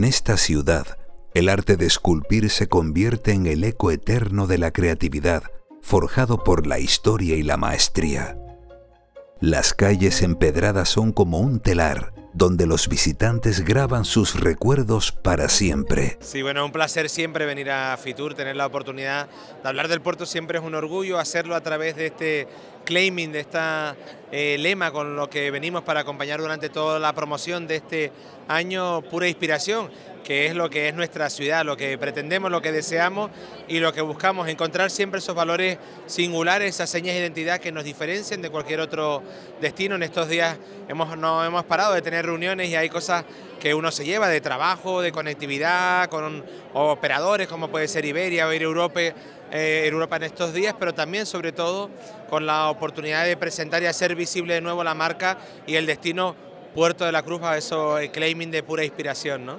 En esta ciudad, el arte de esculpir se convierte en el eco eterno de la creatividad, forjado por la historia y la maestría. Las calles empedradas son como un telar, donde los visitantes graban sus recuerdos para siempre. Sí, bueno, un placer siempre venir a Fitur, tener la oportunidad de hablar del puerto siempre es un orgullo, hacerlo a través de este claiming, de esta eh, lema con lo que venimos para acompañar durante toda la promoción de este año Pura Inspiración, que es lo que es nuestra ciudad, lo que pretendemos, lo que deseamos y lo que buscamos, encontrar siempre esos valores singulares, esas señas de identidad que nos diferencian de cualquier otro destino. En estos días hemos, no hemos parado de tener reuniones y hay cosas que uno se lleva de trabajo, de conectividad, con operadores como puede ser Iberia o Air Europa, eh, Europa en estos días, pero también sobre todo con la oportunidad de presentar y hacer visible de nuevo la marca y el destino Puerto de la Cruz a eso el eh, claiming de pura inspiración, ¿no?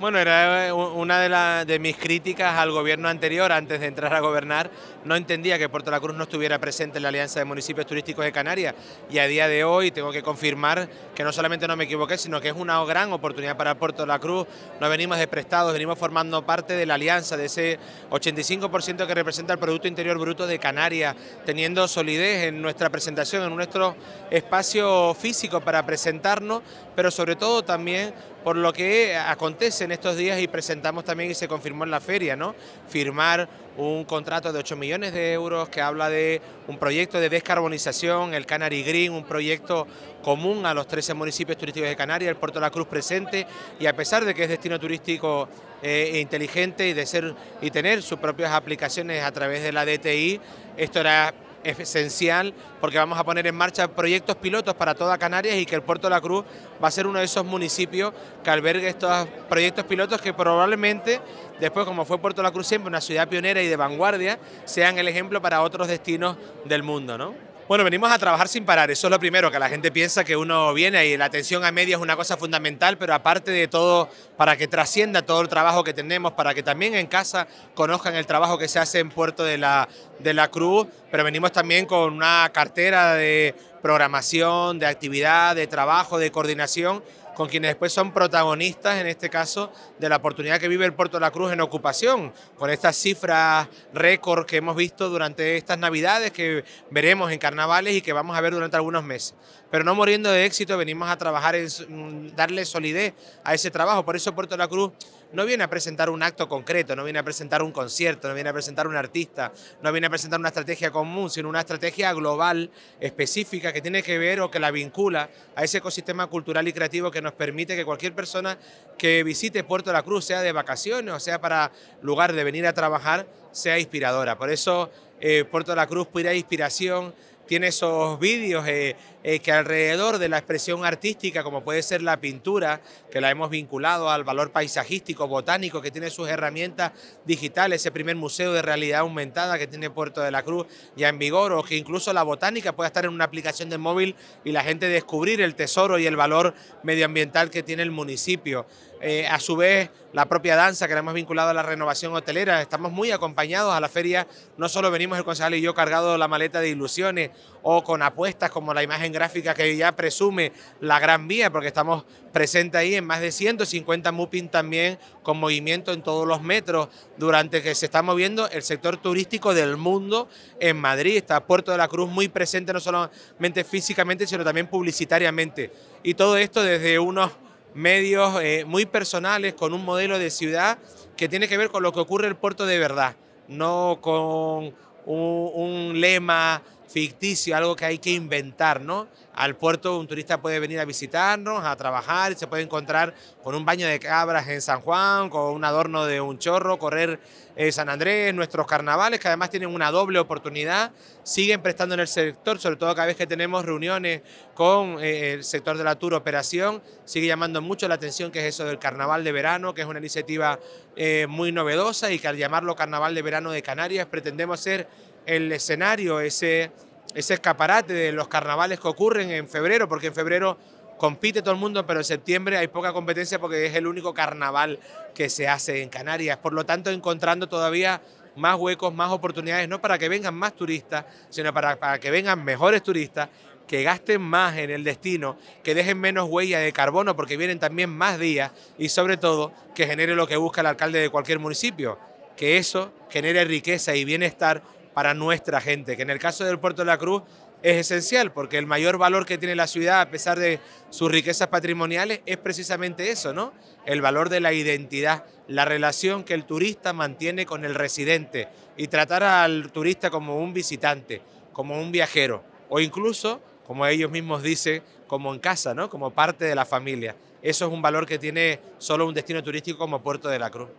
Bueno, era eh, una de, las de, mis críticas al gobierno anterior, antes de entrar a gobernar, no entendía que Puerto La Cruz no estuviera presente en la Alianza de Municipios Turísticos de Canarias y a día de hoy tengo que confirmar que no solamente no me equivoqué, sino que es una gran oportunidad para Puerto La Cruz, no venimos desprestados, venimos formando parte de la Alianza, de ese 85% que representa el Producto Interior Bruto de Canarias, teniendo solidez en nuestra presentación, en nuestro espacio físico para presentarnos, pero sobre todo también por lo que acontece en estos días y presentamos también y se confirmó en la feria, ¿no? Firmar un contrato de 8 millones de euros que habla de un proyecto de descarbonización, el Canary Green, un proyecto común a los 13 municipios turísticos de Canarias, el Puerto de la Cruz presente y a pesar de que es destino turístico eh, inteligente y de ser y tener sus propias aplicaciones a través de la DTI, esto era esencial porque vamos a poner en marcha proyectos pilotos para toda Canarias y que el Puerto de la Cruz va a ser uno de esos municipios que albergue estos proyectos pilotos que probablemente después, como fue Puerto de la Cruz siempre una ciudad pionera y de vanguardia, sean el ejemplo para otros destinos del mundo. ¿no? Bueno, venimos a trabajar sin parar, eso es lo primero, que la gente piensa que uno viene y la atención a media es una cosa fundamental, pero aparte de todo, para que trascienda todo el trabajo que tenemos, para que también en casa conozcan el trabajo que se hace en Puerto de la, de la Cruz, pero venimos también con una cartera de programación, de actividad, de trabajo, de coordinación con quienes después son protagonistas, en este caso, de la oportunidad que vive el Puerto de la Cruz en ocupación, con estas cifras récord que hemos visto durante estas navidades, que veremos en carnavales y que vamos a ver durante algunos meses. Pero no muriendo de éxito, venimos a trabajar en mm, darle solidez a ese trabajo. Por eso Puerto de la Cruz no viene a presentar un acto concreto, no viene a presentar un concierto, no viene a presentar un artista, no viene a presentar una estrategia común, sino una estrategia global, específica, que tiene que ver o que la vincula a ese ecosistema cultural y creativo que nos permite que cualquier persona que visite Puerto la Cruz, sea de vacaciones o sea para lugar de venir a trabajar, sea inspiradora. Por eso eh, Puerto la Cruz, pura inspiración, tiene esos vídeos. Eh, eh, que alrededor de la expresión artística, como puede ser la pintura, que la hemos vinculado al valor paisajístico, botánico, que tiene sus herramientas digitales, ese primer museo de realidad aumentada que tiene Puerto de la Cruz ya en vigor, o que incluso la botánica pueda estar en una aplicación de móvil y la gente descubrir el tesoro y el valor medioambiental que tiene el municipio. Eh, a su vez, la propia danza que la hemos vinculado a la renovación hotelera. Estamos muy acompañados a la feria. No solo venimos el concejal y yo cargado la maleta de ilusiones o con apuestas como la imagen gráfica que ya presume la Gran Vía, porque estamos presentes ahí en más de 150 MUPIN también con movimiento en todos los metros, durante que se está moviendo el sector turístico del mundo en Madrid. Está Puerto de la Cruz muy presente no solamente físicamente, sino también publicitariamente. Y todo esto desde unos medios eh, muy personales, con un modelo de ciudad que tiene que ver con lo que ocurre en el puerto de verdad, no con un lema ficticio, algo que hay que inventar, ¿no? Al puerto un turista puede venir a visitarnos, a trabajar, se puede encontrar con un baño de cabras en San Juan, con un adorno de un chorro, correr eh, San Andrés, nuestros carnavales, que además tienen una doble oportunidad, siguen prestando en el sector, sobre todo cada vez que tenemos reuniones con eh, el sector de la Tour Operación, sigue llamando mucho la atención que es eso del carnaval de verano, que es una iniciativa eh, muy novedosa y que al llamarlo carnaval de verano de Canarias pretendemos ser el escenario, ese, escaparate de los carnavales que ocurren en febrero, porque en febrero compite todo el mundo, pero en septiembre hay poca competencia porque es el único carnaval que se hace en Canarias. Por lo tanto, encontrando todavía más huecos, más oportunidades, no para que vengan más turistas, sino para, para que vengan mejores turistas, que gasten más en el destino, que dejen menos huella de carbono porque vienen también más días y sobre todo que genere lo que busca el alcalde de cualquier municipio, que eso genere riqueza y bienestar para nuestra gente, que en el caso del puerto de la Cruz es esencial, porque el mayor valor que tiene la ciudad, a pesar de sus riquezas patrimoniales, es precisamente eso, ¿no? El valor de la identidad, la relación que el turista mantiene con el residente y tratar al turista como un visitante, como un viajero, o incluso, como ellos mismos dicen, como en casa, ¿no? Como parte de la familia. Eso es un valor que tiene solo un destino turístico como Puerto de la Cruz.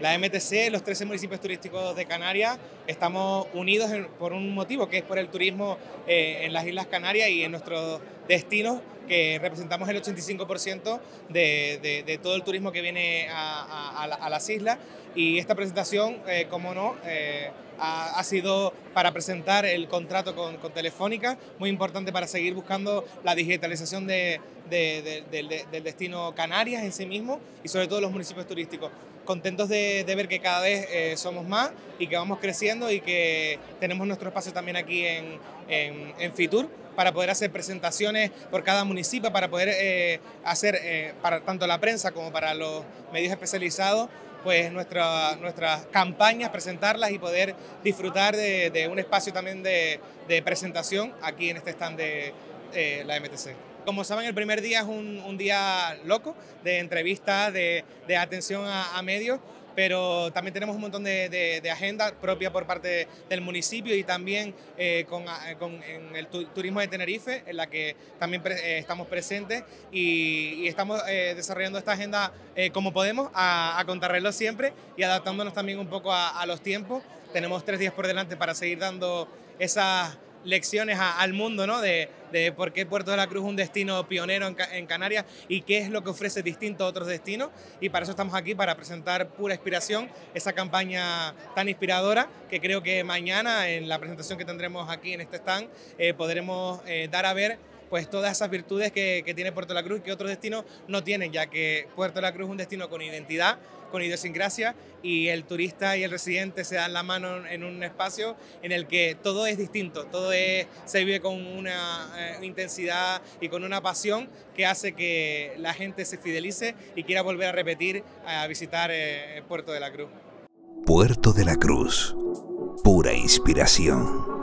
La MTC, los 13 municipios turísticos de Canarias, estamos unidos por un motivo, que es por el turismo eh, en las Islas Canarias y en nuestros destinos, que representamos el 85% de, todo el turismo que viene a, las islas. Y esta presentación, eh, como no, eh, ha, sido para presentar el contrato con, con Telefónica, muy importante para seguir buscando la digitalización de del, destino Canarias en sí mismo y sobre todo los municipios turísticos. Contentos de, ver que cada vez eh, somos más y que vamos creciendo y que tenemos nuestro espacio también aquí en, Fitur para poder hacer presentaciones por cada municipio, para poder eh, hacer eh, para tanto la prensa como para los medios especializados pues nuestra, nuestras campañas, presentarlas y poder disfrutar de, un espacio también de, presentación aquí en este stand de la MTC. Como saben, el primer día es un, día loco de entrevistas, de, atención a, medios pero también tenemos un montón de, agenda propia por parte del municipio y también eh, con, el turismo de Tenerife, en la que también eh, estamos presentes y, estamos eh, desarrollando esta agenda como podemos, a, a, siempre y adaptándonos también un poco a, a los tiempos. Tenemos tres días por delante para seguir dando esas lecciones al mundo, ¿no? De, por qué Puerto de la Cruz es un destino pionero en, Canarias y qué es lo que ofrece distinto a otros destinos. Y para eso estamos aquí, para presentar Pura Inspiración, esa campaña tan inspiradora que creo que mañana en la presentación que tendremos aquí en este stand eh, podremos eh, dar a ver pues todas esas virtudes que, tiene Puerto de la Cruz que otros destinos no tienen, ya que Puerto de la Cruz es un destino con identidad, con idiosincrasia y el turista y el residente se dan la mano en un espacio en el que todo es distinto, todo es, se vive con una eh, intensidad y con una pasión que hace que la gente se fidelice y quiera volver a repetir a visitar eh, Puerto de la Cruz. Puerto de la Cruz, pura inspiración.